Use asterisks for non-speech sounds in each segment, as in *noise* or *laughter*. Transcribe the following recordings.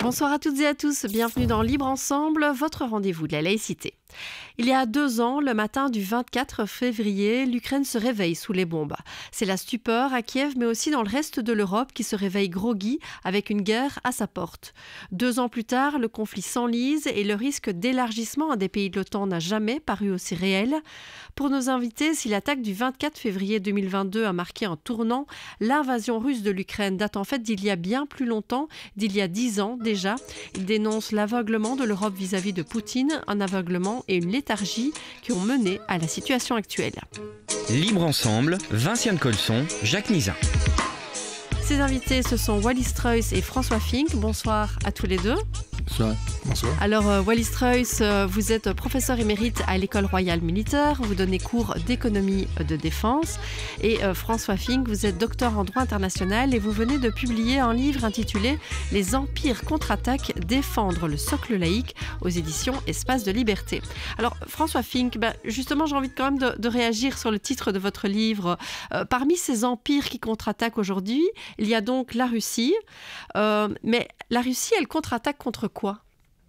Bonsoir à toutes et à tous, bienvenue dans Libre Ensemble, votre rendez-vous de la laïcité. Il y a deux ans, le matin du 24 février, l'Ukraine se réveille sous les bombes. C'est la stupeur à Kiev, mais aussi dans le reste de l'Europe qui se réveille groggy avec une guerre à sa porte. Deux ans plus tard, le conflit s'enlise et le risque d'élargissement à des pays de l'OTAN n'a jamais paru aussi réel. Pour nos invités, si l'attaque du 24 février 2022 a marqué un tournant, l'invasion russe de l'Ukraine date en fait d'il y a bien plus longtemps, d'il y a dix ans déjà. Il dénonce l'aveuglement de l'Europe vis-à-vis de Poutine, un aveuglement et une léthargie qui ont mené à la situation actuelle. Libre ensemble, Vinciane Colson, Jacques Nizin. Ses invités, ce sont Wallis Treuss et François Fink. Bonsoir à tous les deux. Alors, euh, Wallis euh, vous êtes professeur émérite à l'École royale militaire, vous donnez cours d'économie de défense. Et euh, François Fink, vous êtes docteur en droit international et vous venez de publier un livre intitulé Les empires contre-attaque, défendre le socle laïque aux éditions Espace de liberté. Alors, François Fink, ben, justement, j'ai envie quand même de, de, réagir sur le titre de votre livre. parmi ces empires qui contre-attaquent aujourd'hui, il y a donc la Russie. mais la Russie, elle contre-attaque contre quoi quoi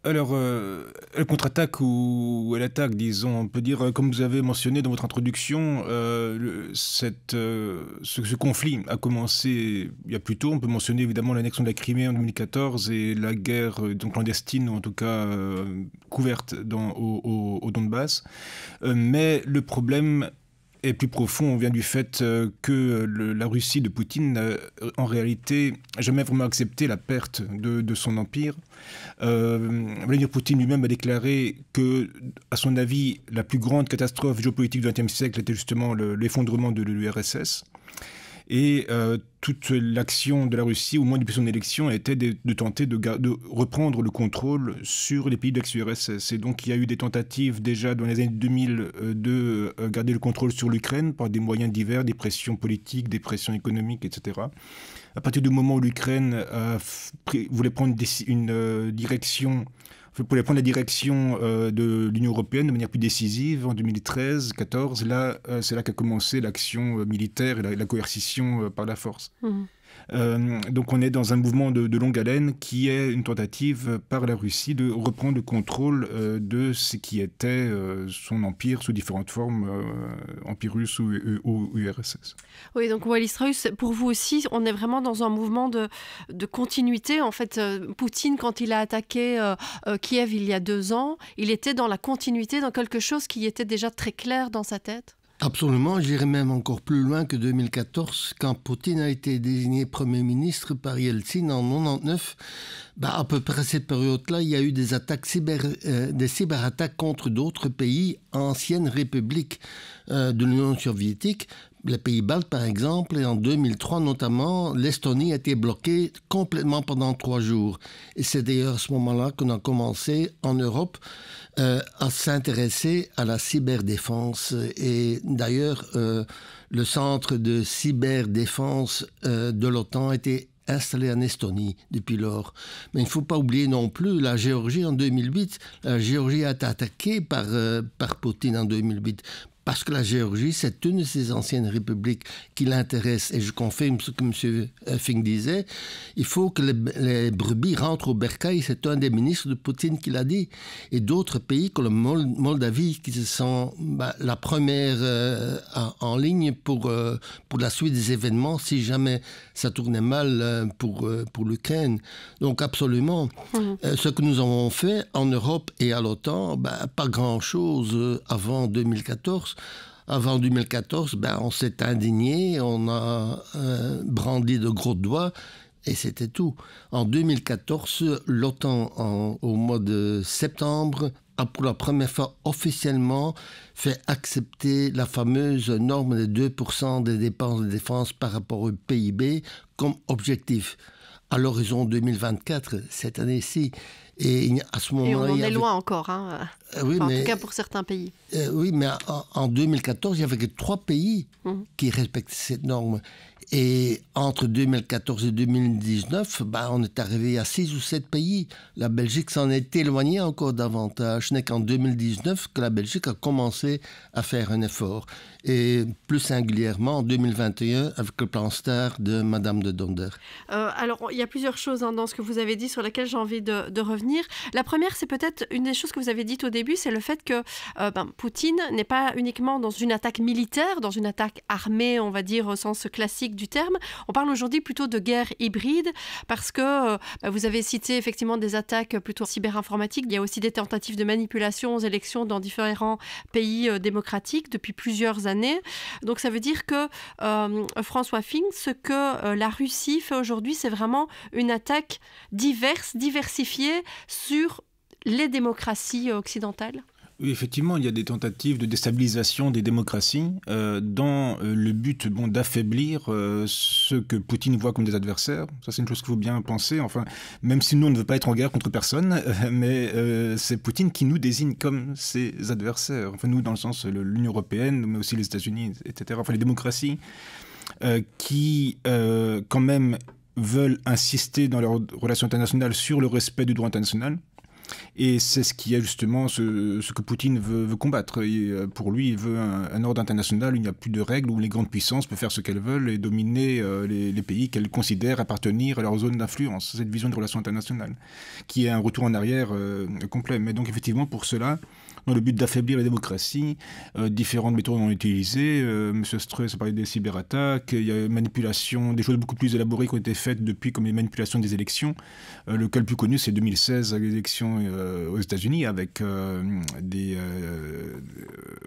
alors, euh, elle contre-attaque ou elle attaque, disons, on peut dire, euh, comme vous avez mentionné dans votre introduction, euh, ce, conflit a commencé il y a plus tôt. On peut mentionner évidemment l'annexion de la Crimée en 2014 et la guerre donc clandestine, en tout cas couverte dans, au, au Donbass. mais le problème et plus profond On vient du fait euh, que la Russie de Poutine n'a euh, en réalité jamais vraiment accepté la perte de, son empire. Euh, Vladimir Poutine lui-même a déclaré que, à son avis, la plus grande catastrophe géopolitique du XXe siècle était justement l'effondrement de l'URSS. Et euh, toute l'action de la Russie, au moins depuis son élection, était de, tenter de, reprendre le contrôle sur les pays de l'ex-URSS. Et donc il y a eu des tentatives déjà dans les années 2000 euh, de garder le contrôle sur l'Ukraine par des moyens divers, des pressions politiques, des pressions économiques, etc. À partir du moment où l'Ukraine euh, voulait prendre une direction pouvez prendre la direction euh, de l'Union européenne de manière plus décisive en 2013-14. Là, euh, c'est là qu'a commencé l'action euh, militaire et la, coercition par la force. Mhm. Euh, donc on est dans un mouvement de, longue haleine qui est une tentative par la Russie de reprendre le contrôle euh, de ce qui était euh, son empire sous différentes formes, empire russe ou, URSS. Oui, donc Wallis Strauss, pour vous aussi, on est vraiment dans un mouvement de continuité. En fait, Poutine, quand il a attaqué Kiev il y a deux ans, il était dans la continuité, dans quelque chose qui était déjà très clair dans sa tête Absolument, j'irai même encore plus loin que 2014, quand Poutine a été désigné Premier ministre par Yeltsin en 1999. Bah, à peu près à cette période-là, il y a eu des attaques euh, des cyberattaques contre d'autres pays, anciennes républiques euh, de l'Union soviétique, les pays baltes, par exemple, et en 2003 notamment, l'Estonie a été bloquée complètement pendant trois jours. Et c'est d'ailleurs à ce moment-là qu'on a commencé en Europe euh, à s'intéresser à la cyberdéfense. Et d'ailleurs, euh, le centre de cyberdéfense euh, de l'OTAN a été installé en Estonie depuis lors. Mais il ne faut pas oublier non plus la Géorgie en 2008. La Géorgie a été attaquée par, par Poutine en 2008 parce que la Géorgie, c'est une de ces anciennes républiques qui l'intéresse. Et je confirme ce que M. Fink disait, il faut que les, brebis rentrent au bercail, c'est un des ministres de Poutine qui l'a dit, et d'autres pays comme le Moldavie, qui sont bah, la première euh, en ligne pour, euh, pour la suite des événements, si jamais ça tournait mal euh, pour, pour l'Ukraine. Donc absolument, mmh. ce que nous avons fait en Europe et à l'OTAN, bah, pas grand-chose avant 2014 avant 2014, ben, on s'est indigné, on a euh, brandi de gros doigts et c'était tout. En 2014, l'OTAN, au mois de septembre, a pour la première fois officiellement fait accepter la fameuse norme des 2% des dépenses de défense par rapport au PIB comme objectif. À l'horizon 2024, cette année-ci, et à ce moment-là. on est loin encore, hein. euh, en tout cas pour certains pays. Euh, oui, mais en, 2014, il n'y avait que trois pays hum. qui respectaient cette norme. Et entre 2014 et 2019, bah, on est arrivé à 6 ou 7 pays. La Belgique s'en est éloignée encore davantage. Ce n'est qu'en 2019 que la Belgique a commencé à faire un effort. Et plus singulièrement en 2021 avec le plan star de Madame de Donder. Euh, alors, il y a plusieurs choses hein, dans ce que vous avez dit sur lesquelles j'ai envie de, revenir. La première, c'est peut-être une des choses que vous avez dites au début, c'est le fait que euh, ben, Poutine n'est pas uniquement dans une attaque militaire, dans une attaque armée, on va dire, au sens classique on parle aujourd'hui plutôt de guerre hybride parce que euh, bah, vous avez cité effectivement des attaques plutôt cyberinformatiques. Il y a aussi des tentatives de manipulation aux élections dans différents pays euh, démocratiques depuis plusieurs années. Donc ça veut dire que euh, François Fink, ce que la Russie fait aujourd'hui, c'est vraiment une attaque diverse, diversifiée sur les démocraties occidentales oui, effectivement, il y a des tentatives de déstabilisation des démocraties euh, dans euh, le but bon, d'affaiblir euh, ceux que Poutine voit comme des adversaires. Ça, c'est une chose qu'il faut bien penser. Enfin, même si nous, on ne veut pas être en guerre contre personne, *laughs* mais c'est Poutine qui nous désigne comme ses adversaires. Enfin, nous, dans le sens de l'Union européenne, mais aussi les États-Unis, etc. Enfin, les démocraties qui, quand même, veulent insister dans leurs relations internationales sur le respect du droit international et c'est ce qui est justement ce, que Poutine veut, combattre. Et euh, pour lui, il veut un, ordre international où il n'y a plus de règles, où les grandes puissances peuvent faire ce qu'elles veulent et dominer euh, les, pays qu'elles considèrent appartenir à leur zone d'influence. Cette vision de relations internationales, qui est un retour en arrière euh, complet. Mais donc effectivement, pour cela, dans le but d'affaiblir la démocratie. Euh, différentes méthodes ont été utilisées. M. Euh, Monsieur a parlé des cyberattaques, il y a manipulation, des choses beaucoup plus élaborées qui ont été faites depuis, comme les manipulations des élections. Euh, le cas le plus connu, c'est 2016, les élections aux États-Unis, avec des,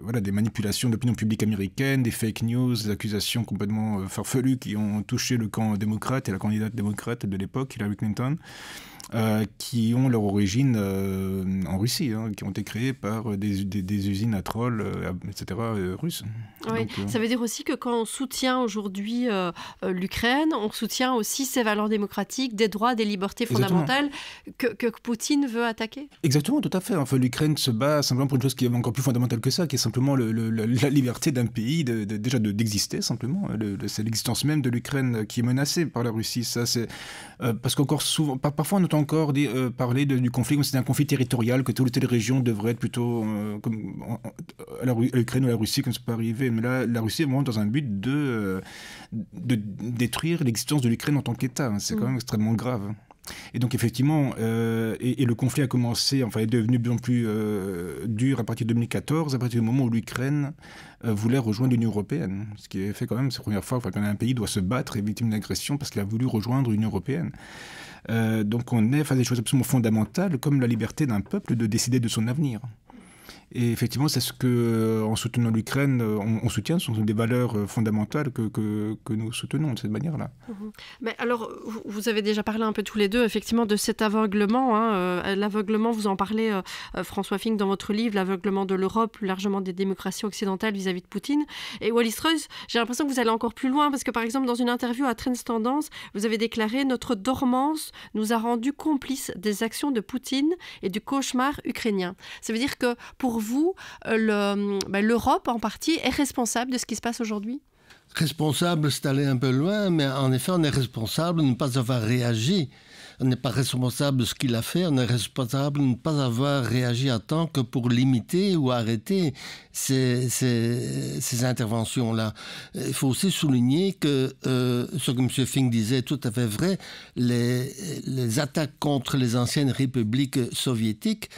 voilà, des manipulations d'opinion publique américaine, des fake news, des accusations complètement farfelues qui ont touché le camp démocrate et la candidate démocrate de l'époque, Hillary Clinton. Euh, qui ont leur origine euh, en Russie, hein, qui ont été créées par des, usines à trolls, euh, etc., russes. Ça veut dire aussi que quand on soutient aujourd'hui l'Ukraine, on soutient aussi ses valeurs démocratiques, des droits, des libertés fondamentales que, Poutine veut attaquer Exactement, tout à fait. Enfin, L'Ukraine se bat simplement pour une chose qui est encore plus fondamentale que ça, qui est simplement la liberté d'un pays de, de, déjà d'exister, simplement. Le, c'est l'existence même de l'Ukraine qui est menacée par la Russie. Ça, c'est parce qu'encore souvent, parfois, notre encore euh, parler du conflit comme si un conflit territorial, que toutes les telle région devrait être plutôt euh, comme à l'Ukraine ou à la Russie, comme ça peut arriver. Mais là, la Russie est vraiment dans un but de, euh, détruire l'existence de l'Ukraine en tant qu'État. Hein. C'est mm. quand même extrêmement grave. Hein. Et donc effectivement, euh, et, le conflit a commencé, enfin est devenu bien plus euh, dur à partir de 2014, à partir du moment où l'Ukraine euh, voulait rejoindre l'Union européenne, ce qui est fait quand même, c'est la première fois qu'un un pays doit se battre et victime d'agression parce qu'il a voulu rejoindre l'Union européenne. donc on est face à des choses absolument fondamentales comme la liberté d'un peuple de décider de son avenir. Et effectivement, c'est ce que, euh, en soutenant l'Ukraine, euh, on, soutient. Ce sont des valeurs euh, fondamentales que, que, nous soutenons de cette manière-là. Mhm. Mais alors, vous avez déjà parlé un peu tous les deux, effectivement, de cet aveuglement. Hein, l'aveuglement, vous en parlez, François Fink, dans votre livre, l'aveuglement de l'Europe, plus largement des démocraties occidentales vis-à-vis de Poutine. Et Wallis Reuss, j'ai l'impression que vous allez encore plus loin, parce que par exemple, dans une interview à Trends Tendance, vous avez déclaré Notre dormance nous a rendu complices des actions de Poutine et du cauchemar ukrainien. Ça veut dire que pour vous, euh, bah, l'Europe en partie est responsable de ce qui se passe aujourd'hui Responsable, c'est aller un peu loin, mais en effet, on est responsable de ne pas avoir réagi. On n'est pas responsable de ce qu'il a fait, on est responsable de ne pas avoir réagi à temps que pour limiter ou arrêter ces, interventions-là. Il faut aussi souligner que euh, ce que M. Fink disait est tout à fait vrai, les, les attaques contre les anciennes républiques soviétiques,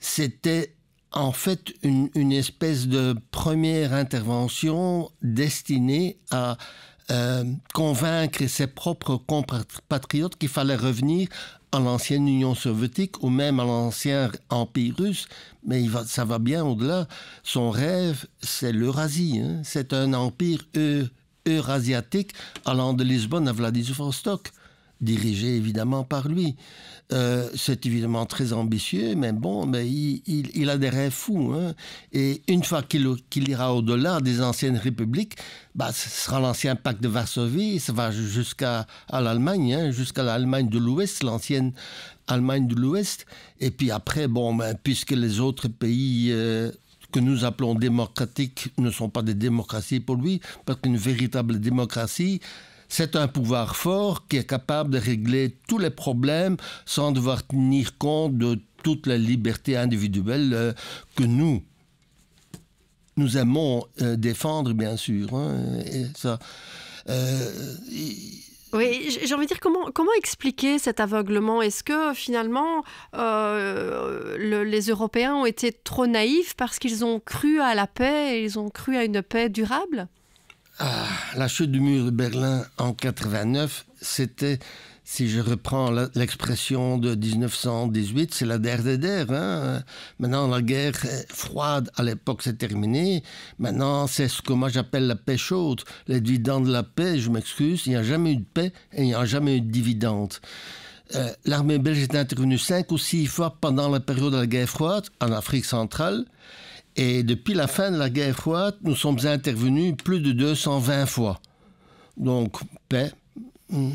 c'était en fait une, espèce de première intervention destinée à euh, convaincre ses propres compatriotes qu'il fallait revenir à l'ancienne Union soviétique ou même à l'ancien Empire russe, mais ça va bien au-delà. Son rêve, c'est l'Eurasie. Hein. C'est un empire eurasiatique allant de Lisbonne à Vladivostok dirigé évidemment par lui. Euh, c'est évidemment très ambitieux, mais bon, mais il, a des rêves fous. Hein. Et une fois qu'il ira au-delà des anciennes républiques, bah, ce sera l'ancien pacte de Varsovie, ça va jusqu'à à, l'Allemagne, hein, jusqu'à l'Allemagne de l'Ouest, l'ancienne Allemagne de l'Ouest. Et puis après, bon, ben, puisque les autres pays... Euh, que nous appelons démocratiques ne sont pas des démocraties pour lui, parce qu'une véritable démocratie, c'est un pouvoir fort qui est capable de régler tous les problèmes sans devoir tenir compte de toute la liberté individuelle euh, que nous, nous aimons euh, défendre, bien sûr. Hein, euh, oui, j'ai envie de dire comment, expliquer cet aveuglement Est-ce que finalement les Européens ont été trop naïfs parce qu'ils ont cru à la paix, et ils ont cru à une paix durable ah, la chute du mur de Berlin en 89, c'était, si je reprends l'expression de 1918, c'est la dernière. des hein. Maintenant, la guerre froide à l'époque s'est terminée. Maintenant, c'est ce que moi j'appelle la paix chaude. Les dividendes de la paix, je m'excuse, il n'y a jamais eu de paix et il n'y a jamais eu de dividendes. Euh, l'armée belge est intervenue cinq ou six fois pendant la période de la guerre froide en Afrique centrale. Et depuis la fin de la guerre froide, nous sommes intervenus plus de 220 fois. Donc, paix. Mm.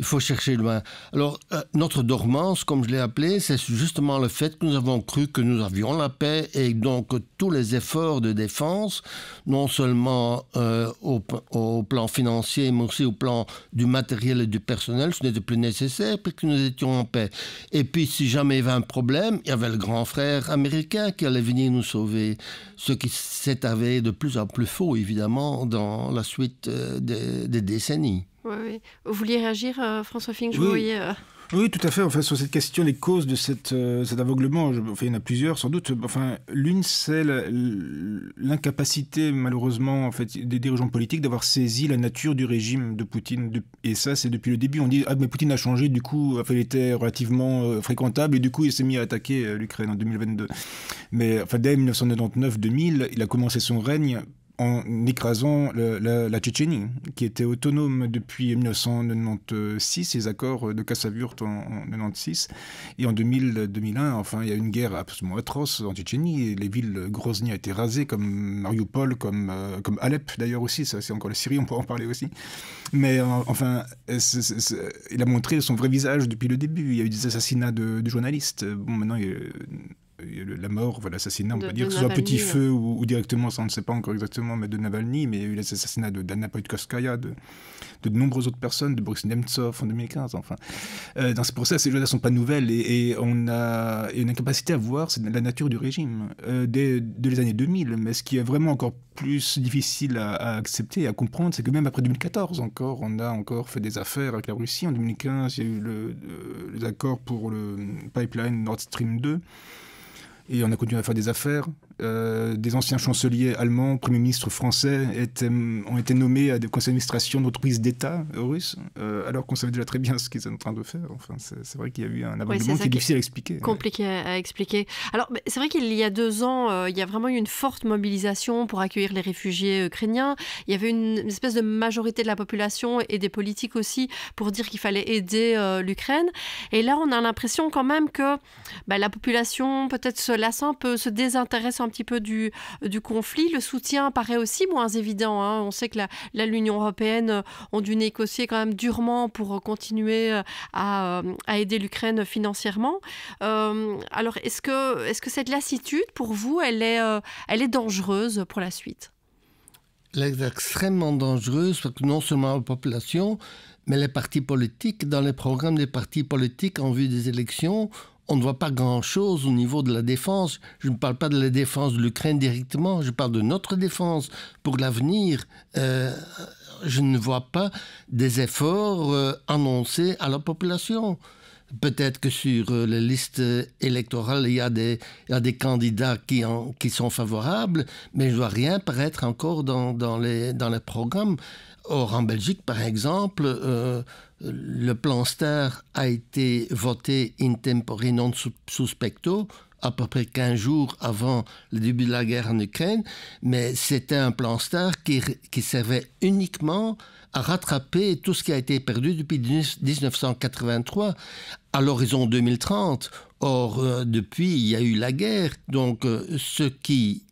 Il faut chercher loin. Alors, euh, notre dormance, comme je l'ai appelé, c'est justement le fait que nous avons cru que nous avions la paix et donc tous les efforts de défense, non seulement euh, au, plan financier, mais aussi au plan du matériel et du personnel, ce n'était plus nécessaire puisque nous étions en paix. Et puis, si jamais il y avait un problème, il y avait le grand frère américain qui allait venir nous sauver, ce qui s'est avéré de plus en plus faux, évidemment, dans la suite euh, des décennies. Vous vouliez réagir, euh, François Fink, euh, oui. tout à fait. fait, sur cette question, les causes de euh, cet aveuglement, enfin, il y en a plusieurs sans doute. Enfin, l'une, c'est l'incapacité, malheureusement, en fait, des dirigeants politiques d'avoir saisi la nature du régime de Poutine. et ça, c'est depuis le début. On dit ah mais Poutine a changé. Du coup, enfin, il était relativement fréquentable et du coup, il s'est mis à attaquer l'Ukraine en 2022. Mais enfin, dès 1999-2000, il a commencé son règne en écrasant la, Tchétchénie, qui était autonome depuis 1996, les accords de Kassavurt en, 1996. 96, et en 2000, 2001, enfin, il y a une guerre absolument atroce en Tchétchénie, les villes Grozny a été rasées, comme Mariupol, comme, euh, comme Alep d'ailleurs aussi, ça c'est encore la Syrie, on peut en parler aussi. Mais euh, enfin, il a montré son vrai visage depuis le début, il y a eu des assassinats de, journalistes, bon maintenant il euh, la mort, l'assassinat, on va peut dire que ce soit petit feu ou, directement, ça on ne sait pas encore exactement, mais de Navalny, mais il y a eu l'assassinat d'Anna Politkovskaya, de, de, de nombreuses autres personnes, de Boris Nemtsov en 2015, enfin. Euh, c'est pour ces choses-là ne sont pas nouvelles et, on a une incapacité à voir la nature du régime euh, dès, les années 2000. Mais ce qui est vraiment encore plus difficile à, accepter et à comprendre, c'est que même après 2014 encore, on a encore fait des affaires avec la Russie. En 2015, il y a eu le, les accords pour le pipeline Nord Stream 2. Et on a continué à faire des affaires. Euh, des anciens chanceliers allemands, premiers ministres français ont été nommés à des conseils d'administration d'entreprises d'État russes, euh, alors qu'on savait déjà très bien ce qu'ils étaient en train de faire. Enfin, c'est vrai qu'il y a eu un abandonnement qui est difficile à expliquer. Compliqué à expliquer. Alors, c'est vrai qu'il y a deux ans, euh, il y a vraiment eu une forte mobilisation pour accueillir les réfugiés ukrainiens. Il y avait une, espèce de majorité de la population et des politiques aussi pour dire qu'il fallait aider l'Ukraine. Et là, on a l'impression quand même que bah, la population peut-être se lassant, peut se désintéresse petit peu du, du conflit. Le soutien paraît aussi moins évident. Hein. On sait que la, l'Union européenne euh, ont dû négocier quand même durement pour euh, continuer euh, à, à aider l'Ukraine financièrement. alors, est-ce que, est -ce que cette lassitude, pour vous, elle est, elle est dangereuse pour la suite Elle est extrêmement dangereuse, non seulement aux populations, mais les partis politiques, dans les programmes des partis politiques en vue des élections, on ne voit pas grand-chose au niveau de la défense. Je ne parle pas de la défense de l'Ukraine directement, je parle de notre défense pour l'avenir. Euh, je ne vois pas des efforts euh, annoncés à la population. Peut-être que sur euh, les listes électorales, il y a des, candidats qui, sont favorables, mais je ne vois rien paraître encore dans, dans les programmes. Or, en Belgique, par exemple, le plan STAR a été voté in tempore non suspecto, à peu près 15 jours avant le début de la guerre en Ukraine, mais c'était un plan STAR qui, servait uniquement à rattraper tout ce qui a été perdu depuis 1983 à l'horizon 2030. Or, euh, depuis, il y a eu la guerre, donc euh, ce qui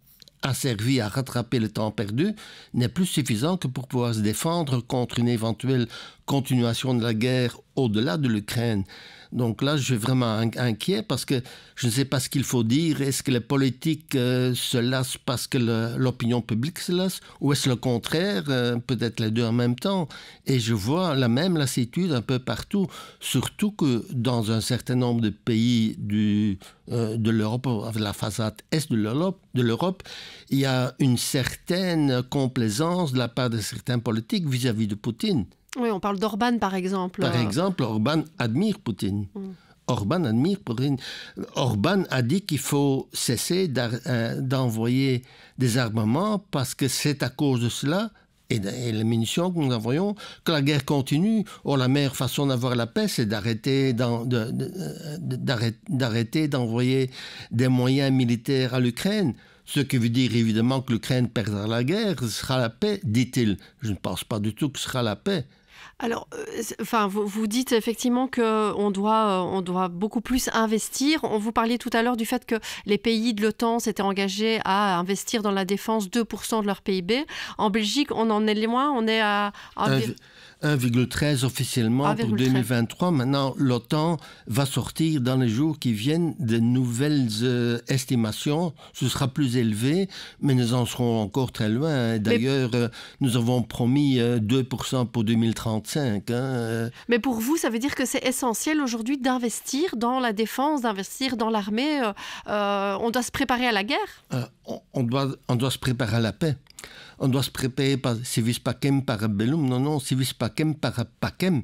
a servi à rattraper le temps perdu n'est plus suffisant que pour pouvoir se défendre contre une éventuelle continuation de la guerre au-delà de l'Ukraine. Donc là, je suis vraiment inquiet parce que je ne sais pas ce qu'il faut dire. Est-ce que les politiques euh, se lassent parce que l'opinion publique se lasse ou est-ce le contraire, euh, peut-être les deux en même temps Et je vois la même lassitude un peu partout, surtout que dans un certain nombre de pays du, euh, de l'Europe, la façade est de l'Europe, il y a une certaine complaisance de la part de certains politiques vis à -vis de Poutine. Oui, on parle d'Orban par exemple. Par exemple, Orban admire Poutine. Mm. Orban admire Poutine. Orban a dit qu'il faut cesser euh, d'envoyer des armements parce que c'est à cause de cela et, les munitions que nous envoyons, que la guerre continue. Or, la meilleure façon d'avoir la paix, c'est d'arrêter euh, d'envoyer des moyens militaires à l'Ukraine ce qui veut dire évidemment que l'Ukraine perdra la guerre, ce sera la paix, dit-il. Je ne pense pas du tout que ce sera la paix. Alors, euh, enfin, vous, dites effectivement qu'on euh, doit, euh, on doit beaucoup plus investir. On vous parlait tout à l'heure du fait que les pays de l'OTAN s'étaient engagés à investir dans la défense 2% de leur PIB. En Belgique, on en est loin, on est à... 1,13 officiellement pour 2023. Maintenant, l'OTAN va sortir dans les jours qui viennent de nouvelles euh, estimations. Ce sera plus élevé, mais nous en serons encore très loin. Hein. D'ailleurs, euh, nous avons promis 2% euh, pour 2035. Hein, mais pour vous, ça veut dire que c'est essentiel aujourd'hui d'investir dans la défense, d'investir dans l'armée. on doit se préparer à la guerre on, doit, on doit se préparer à la paix on doit se préparer par pacem Non, non, pacem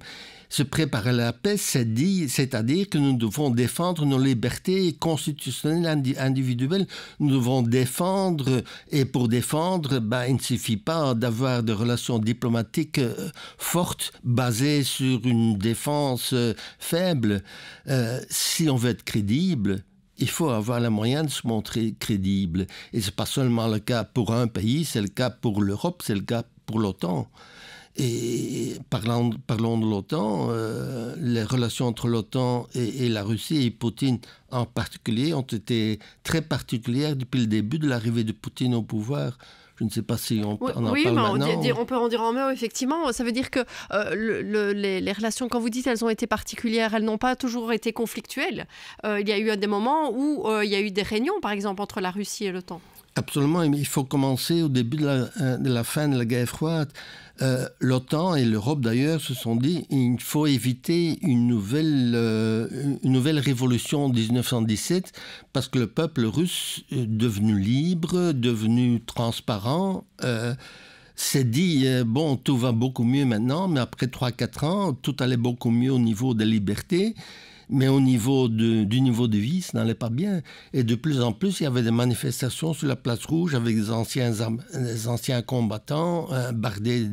Se préparer à la paix, c'est-à-dire que nous devons défendre nos libertés constitutionnelles individuelles. Nous devons défendre, et pour défendre, bah, il ne suffit pas d'avoir des relations diplomatiques euh, fortes basées sur une défense euh, faible. Euh, si on veut être crédible, il faut avoir les moyens de se montrer crédible. Et ce n'est pas seulement le cas pour un pays, c'est le cas pour l'Europe, c'est le cas pour l'OTAN. Et parlons de l'OTAN, euh, les relations entre l'OTAN et, la Russie, et Poutine en particulier, ont été très particulières depuis le début de l'arrivée de Poutine au pouvoir. Je ne sais pas si on, en maintenant. On, peut en dire en mot, effectivement. Ça veut dire que euh, les, relations, quand vous dites elles ont été particulières, elles n'ont pas toujours été conflictuelles. Euh, il y a eu des moments où euh, il y a eu des réunions, par exemple, entre la Russie et l'OTAN. Absolument, il faut commencer au début de la, euh, fin de la guerre froide. Euh, L'OTAN et l'Europe d'ailleurs se sont dit il faut éviter une nouvelle, euh, une nouvelle révolution en 1917 parce que le peuple russe, devenu libre, devenu transparent, s'est dit bon, tout va beaucoup mieux maintenant, mais après 3-4 ans, tout allait beaucoup mieux au niveau des libertés mais au niveau du niveau de vie, ça n'allait pas bien. Et de plus en plus, il y avait des manifestations sur la place rouge avec des anciens, anciens combattants euh, bardés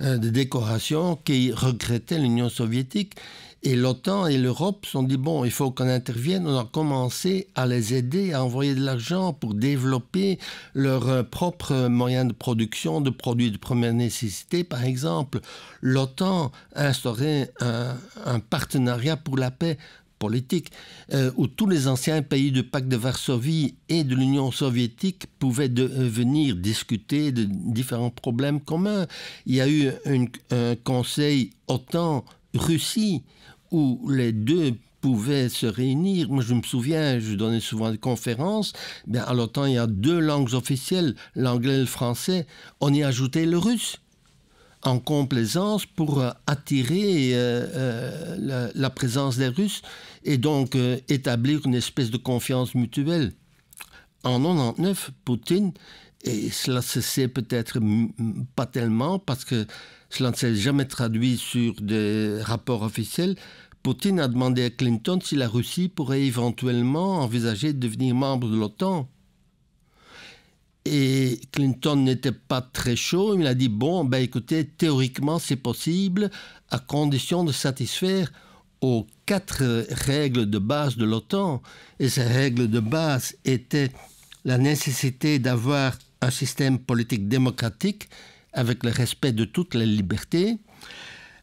euh, de décorations qui regrettaient l'Union soviétique et l'OTAN et l'Europe se sont dit, bon, il faut qu'on intervienne. On a commencé à les aider, à envoyer de l'argent pour développer leurs euh, propres moyens de production de produits de première nécessité. Par exemple, l'OTAN a instauré un, partenariat pour la paix politique, euh, où tous les anciens pays du pacte de Varsovie et de l'Union soviétique pouvaient venir discuter de différents problèmes communs. Il y a eu un conseil OTAN-Russie où les deux pouvaient se réunir. Moi, je me souviens, je donnais souvent des conférences. Ben, à l'OTAN, il y a deux langues officielles, l'anglais et le français. On y ajoutait le russe en complaisance pour euh, attirer euh, euh, la, présence des Russes et donc établir une espèce de confiance mutuelle. En 99, Poutine, et cela se sait peut-être pas tellement parce que cela ne s'est jamais traduit sur des rapports officiels. Poutine a demandé à Clinton si la Russie pourrait éventuellement envisager de devenir membre de l'OTAN. Et Clinton n'était pas très chaud. Il a dit bon, ben écoutez, théoriquement c'est possible à condition de satisfaire aux quatre règles de base de l'OTAN. Et ces règles de base étaient la nécessité d'avoir un système politique démocratique avec le respect de toutes les libertés,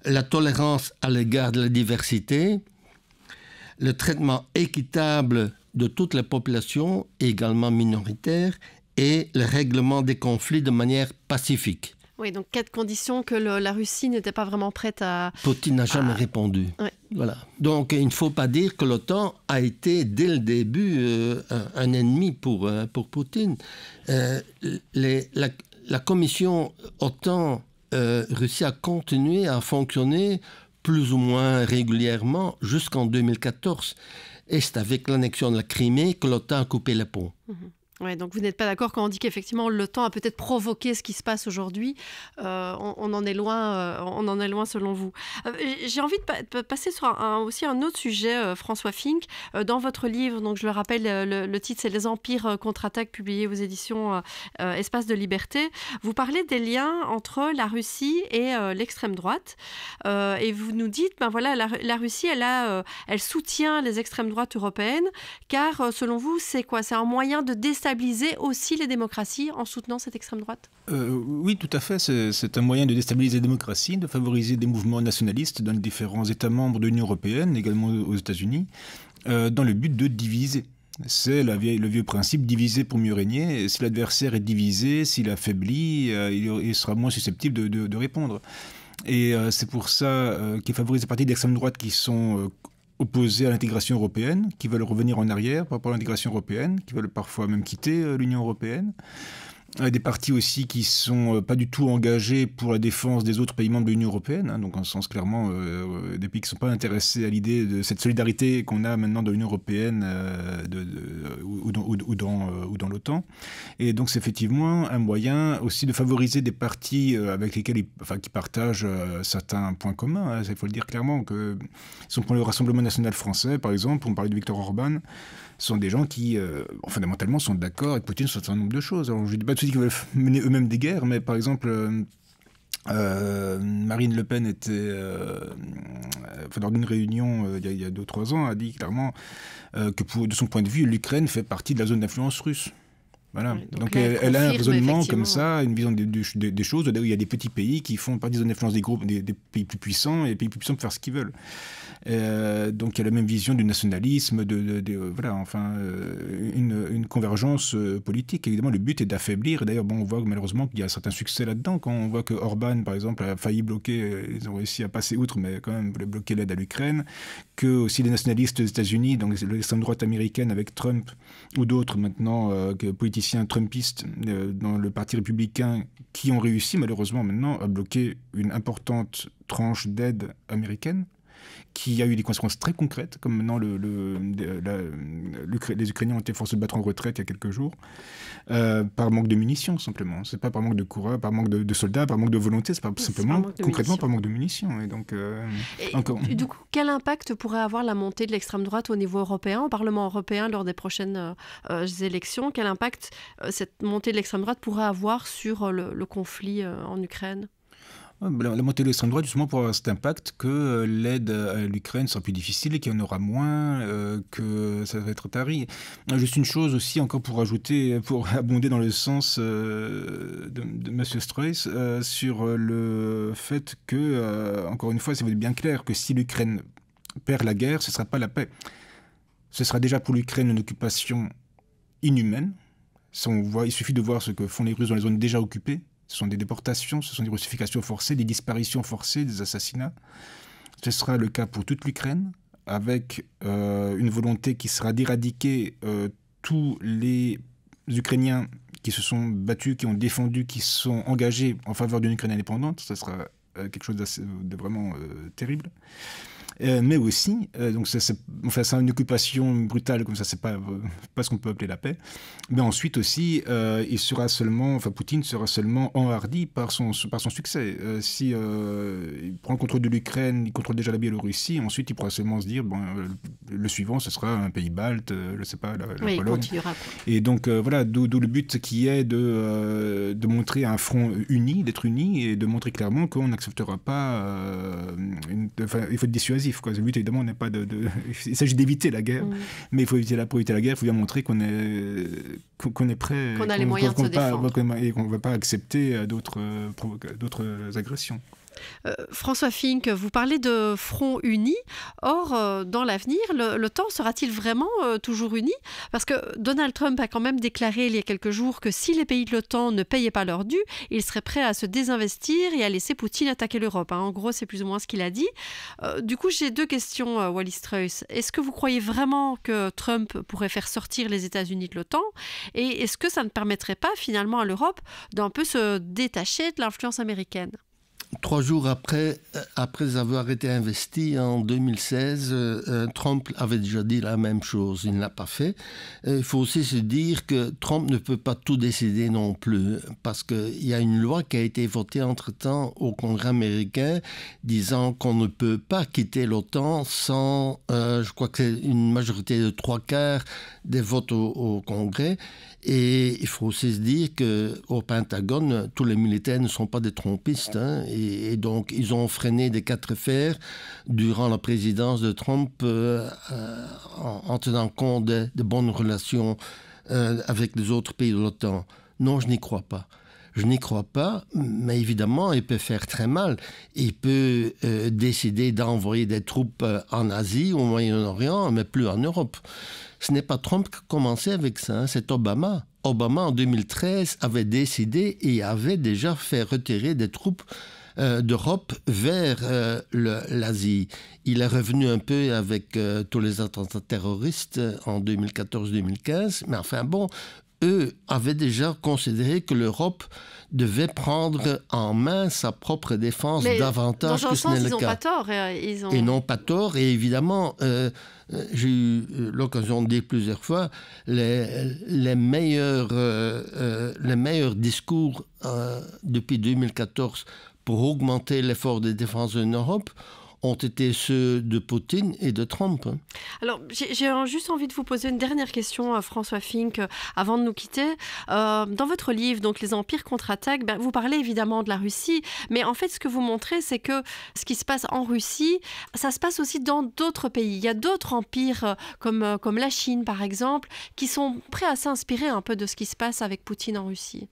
la tolérance à l'égard de la diversité, le traitement équitable de toutes les populations, également minoritaires, et le règlement des conflits de manière pacifique. Oui, donc quatre conditions que la Russie n'était pas vraiment prête à... Poutine n'a jamais répondu. Voilà. Donc il ne faut pas dire que l'OTAN a été dès le début euh, un, ennemi pour, euh, pour Poutine. Euh, les, la, la Commission OTAN euh, russie a continué à fonctionner plus ou moins régulièrement jusqu'en 2014. Et c'est avec l'annexion de la Crimée que l'OTAN a coupé le pont. Mhm. Ouais, donc vous n'êtes pas d'accord quand on dit qu'effectivement le temps a peut-être provoqué ce qui se passe aujourd'hui. Euh, on, en est loin, euh, on en est loin selon vous. Euh, j'ai envie de, passer sur un, aussi un autre sujet, François Fink. dans votre livre, donc je le rappelle, le, titre c'est Les empires contre-attaque, publié aux éditions Espace de Liberté. Vous parlez des liens entre la Russie et l'extrême droite, et vous nous dites, ben voilà, la, Russie, elle a, elle soutient les extrêmes droites européennes, car selon vous, c'est quoi C'est un moyen de déstabiliser déstabiliser aussi les démocraties en soutenant cette extrême droite euh, Oui, tout à fait. C'est un moyen de déstabiliser les démocraties, de favoriser des mouvements nationalistes dans les différents États membres de l'Union européenne, également aux États-Unis, euh, dans le but de diviser. C'est le vieux principe diviser pour mieux régner. si l'adversaire est divisé, s'il affaiblit, euh, il, sera moins susceptible de, répondre. Et c'est pour ça qu'il favorise les partis d'extrême droite qui sont opposés à l'intégration européenne, qui veulent revenir en arrière par rapport à l'intégration européenne, qui veulent parfois même quitter euh, l'Union européenne. Euh, des partis aussi qui ne sont euh, pas du tout engagés pour la défense des autres pays membres de l'Union européenne, hein, donc en sens clairement euh, des pays qui ne sont pas intéressés à l'idée de cette solidarité qu'on a maintenant dans l'Union européenne ou, dans, l'OTAN. Et donc c'est effectivement un moyen aussi de favoriser des partis avec lesquels ils, qui partagent certains points communs. Hein. Il faut le dire clairement que si on prend le Rassemblement national français, par exemple, on parlait de Victor Orban sont des gens qui, euh, fondamentalement, sont d'accord avec Poutine sur un certain nombre de choses. je ne dis pas tout de suite qu'ils veulent mener eux-mêmes des guerres, mais par exemple... Euh, euh, Marine Le Pen était, lors d'une réunion il y a 2 trois ans, a dit clairement que de son point de vue, l'Ukraine fait partie de la zone d'influence russe. Voilà. donc, elle, a un raisonnement comme ça, une vision des, choses, où il y a des petits pays qui font partie des zones d'influence des groupes, des, des, pays plus puissants, et les pays plus puissants peuvent faire ce qu'ils veulent. Euh, donc il y a la même vision du nationalisme, euh, voilà, enfin, euh, une, convergence politique. Évidemment, le but est d'affaiblir. D'ailleurs, on voit malheureusement qu'il y a certains succès là-dedans. Quand on voit que Orban, par exemple, a failli bloquer, ils ont réussi à passer outre, mais quand même, bloquer l'aide à l'Ukraine, que aussi les nationalistes des États-Unis, donc l'extrême droite américaine avec Trump ou d'autres maintenant, que politiciens trumpistes dans le Parti républicain, qui ont réussi malheureusement maintenant à bloquer une importante tranche d'aide américaine qui a eu des conséquences très concrètes, comme maintenant les Ukrainiens ont été forcés de battre en retraite il y a quelques jours, euh, par manque de munitions simplement. Ce n'est pas par manque de coureurs, par manque de, soldats, par manque de volonté, c'est simplement, concrètement, par manque de munitions. Et donc, euh, du coup, quel impact pourrait avoir la montée de l'extrême droite au niveau européen, au Parlement européen lors des prochaines euh, élections Quel impact cette montée de l'extrême droite pourrait avoir sur le conflit en Ukraine la, montée de l'extrême droite, justement, pour avoir cet impact que euh, l'aide à l'Ukraine sera plus difficile, et qu'il y en aura moins, euh, que ça va être tari. Juste une chose aussi, encore pour ajouter, euh, pour *laughs* abonder dans le sens de, de, M. Streuss, sur le fait que, encore une fois, ça veut bien clair que si l'Ukraine perd la guerre, ce ne sera pas la paix. Ce sera déjà pour l'Ukraine une occupation inhumaine. on voit, il suffit de voir ce que font les Russes dans les zones déjà occupées ce sont des déportations, ce sont des russifications forcées, des disparitions forcées, des assassinats. Ce sera le cas pour toute l'Ukraine, avec euh, une volonté qui sera d'éradiquer euh, tous les Ukrainiens qui se sont battus, qui ont défendu, qui sont engagés en faveur d'une Ukraine indépendante. Ce sera euh, quelque chose de vraiment euh, terrible. Euh, mais aussi, donc c'est enfin, une occupation brutale comme ça, c'est pas, pas ce qu'on peut appeler la paix. Mais ensuite aussi, il sera seulement, enfin, Poutine sera seulement enhardi par son, par son succès. si il prend le contrôle de l'Ukraine, il contrôle déjà la Biélorussie, ensuite il pourra seulement se dire, bon, le suivant, ce sera un pays balte, je sais pas, la, Pologne. Et donc voilà, d'où le but qui est de, de montrer un front uni, d'être uni, et de montrer clairement qu'on accepte n'acceptera pas. Euh, une, il faut être dissuasif. Quoi. Le but, évidemment, n'est pas de, de, Il s'agit d'éviter la guerre, mm. mais il faut éviter la, pour éviter la guerre, il faut bien montrer qu'on est, qu'on est prêt, qu'on a les moyens de se défendre. et qu'on ne va pas accepter euh, d'autres, euh, d'autres agressions. Euh, François Fink, vous parlez de front uni. Or, euh, dans l'avenir, le, sera-t-il vraiment euh, toujours uni Parce que Donald Trump a quand même déclaré il y a quelques jours que si les pays de l'OTAN ne payaient pas leur dû, ils seraient prêts à se désinvestir et à laisser Poutine attaquer l'Europe. Hein. En gros, c'est plus ou moins ce qu'il a dit. du coup, j'ai deux questions, Wallis Strauss. Est-ce que vous croyez vraiment que Trump pourrait faire sortir les États-Unis de l'OTAN Et est-ce que ça ne permettrait pas finalement à l'Europe d'un peu se détacher de l'influence américaine Trois jours euh, après, avoir été investi en 2016, euh, euh, Trump avait déjà dit la même chose. Il ne l'a pas fait. Il faut aussi se dire que Trump ne peut pas tout décider non plus, parce qu'il y a une loi qui a été votée entre-temps au Congrès américain disant qu'on ne peut pas quitter l'OTAN sans, je crois que c'est une majorité de trois quarts des votes au Congrès. Et il faut aussi se dire qu'au Pentagone, tous les militaires ne sont pas des trompistes. Hein. et, donc, ils ont freiné des quatre fers durant la présidence de Trump euh, euh, en, tenant compte des bonnes relations euh, avec les autres pays de l'OTAN. Non, je n'y crois pas. Je n'y crois pas, mais évidemment, il peut faire très mal. Il peut euh, décider d'envoyer des troupes euh, en Asie, au Moyen-Orient, mais plus en Europe. Ce n'est pas Trump qui a commencé avec ça, hein, c'est Obama. Obama, en 2013, avait décidé et avait déjà fait retirer des troupes euh, d'Europe vers l'Asie. Il est revenu un peu avec tous les attentats terroristes en 2014-2015, mais enfin bon, eux avaient déjà considéré que l'Europe devait prendre en main sa propre défense davantage que ce n'est le ils cas. pas tort, euh, ils ont... Et non, pas tort. Et évidemment, euh, euh, j'ai eu l'occasion de dire plusieurs fois, les, meilleurs, les meilleurs discours depuis 2014 pour augmenter l'effort de défense en Europe ont été ceux de Poutine et de Trump. Alors, j'ai juste envie de vous poser une dernière question, à euh, François Fink, euh, avant de nous quitter. Euh, dans votre livre, donc Les empires contre-attaque, ben, vous parlez évidemment de la Russie, mais en fait, ce que vous montrez, c'est que ce qui se passe en Russie, ça se passe aussi dans d'autres pays. Il y a d'autres empires, comme, comme la Chine, par exemple, qui sont prêts à s'inspirer un peu de ce qui se passe avec Poutine en Russie.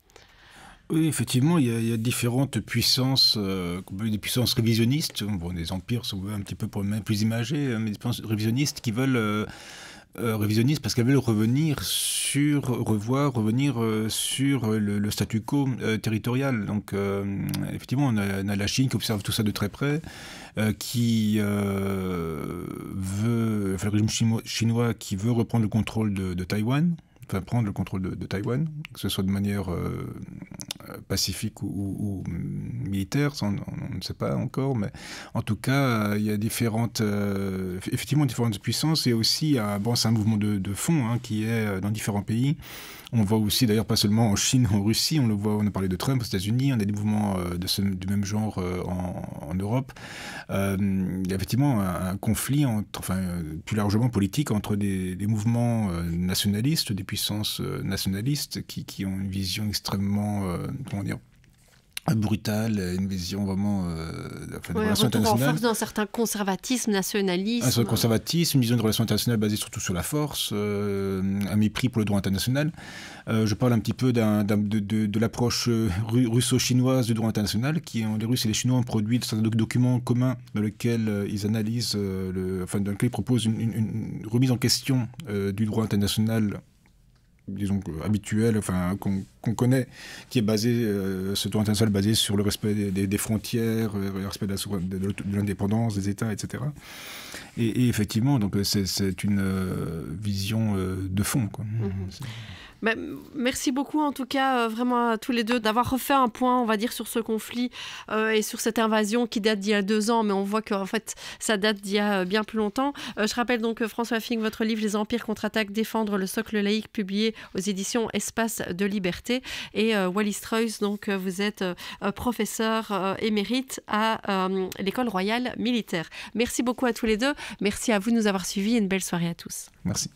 Oui, effectivement, il y, a, différentes puissances, euh, des puissances révisionnistes, des empires sont un petit peu plus imagés, hein, mais des puissances révisionnistes qui veulent... Euh, euh, révisionnistes parce qu'elles veulent revenir sur, revoir, revenir sur le, statu quo territorial. Donc, effectivement, on a, la Chine qui observe tout ça de très près, qui veut, enfin, le régime chinois, qui veut reprendre le contrôle de, de Taïwan prendre le contrôle de, de, Taïwan, que ce soit de manière euh, pacifique ou, militaire, on, ne sait pas encore, mais en tout cas, il y a différentes, euh, effectivement, différentes puissances et aussi, c'est un mouvement de, fond hein, qui est euh, dans différents pays. On voit aussi, d'ailleurs, pas seulement en Chine, en Russie, on le voit, on a parlé de Trump aux États-Unis, on a des mouvements de du même genre en, Europe. il y a effectivement un, conflit, enfin, plus largement politique, entre des, des mouvements nationalistes, des sens euh, nationaliste, qui, qui, ont une vision extrêmement, euh, comment dire, brutale, une vision vraiment euh, enfin, ouais, relations internationales. En force certain conservatisme nationaliste. Un certain conservatisme, une vision de relations internationales basée surtout sur la force, euh, un mépris pour le droit international. je parle un petit peu d'un de, de, l'approche russo-chinoise du droit international, qui les Russes et les Chinois ont produit un document commun dans lequel ils analysent, enfin dans ils proposent une remise en question du droit international disons, habituel, enfin, qu'on connaît, qui est basé, euh, ce un international basé sur le respect des, frontières, euh, le respect de l'indépendance des États, etc. Et, effectivement, donc c'est une euh, vision euh, de fond. Quoi. Mm-hmm. Bah, merci beaucoup en tout cas euh, vraiment à tous les deux d'avoir refait un point, on va dire, sur ce conflit euh, et sur cette invasion qui date d'il y a deux ans, mais on voit qu'en fait ça date d'il y a euh, bien plus longtemps. je rappelle donc François Fink, votre livre Les Empires contre-attaque, défendre le socle laïque, publié aux éditions Espace de Liberté, et Wallis Strauss, donc vous êtes professeur émérite à l'école royale militaire. Merci beaucoup à tous les deux, merci à vous de nous avoir suivis et une belle soirée à tous. Merci,